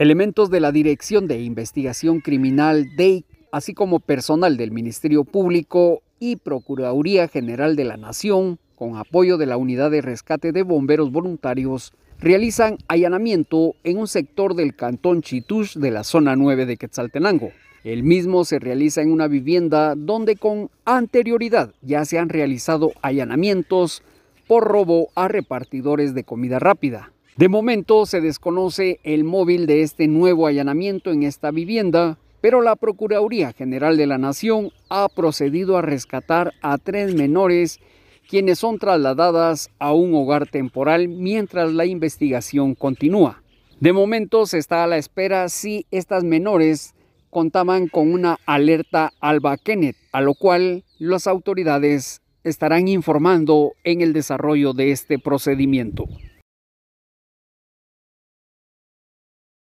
Elementos de la Dirección de Investigación Criminal DEIC, así como personal del Ministerio Público y Procuraduría General de la Nación, con apoyo de la Unidad de Rescate de Bomberos Voluntarios, realizan allanamiento en un sector del cantón Chitush de la zona 9 de Quetzaltenango. El mismo se realiza en una vivienda donde con anterioridad ya se han realizado allanamientos por robo a repartidores de comida rápida. De momento se desconoce el móvil de este nuevo allanamiento en esta vivienda, pero la Procuraduría General de la Nación ha procedido a rescatar a tres menores quienes son trasladadas a un hogar temporal mientras la investigación continúa. De momento se está a la espera si estas menores contaban con una alerta Alba Kenneth, a lo cual las autoridades estarán informando en el desarrollo de este procedimiento.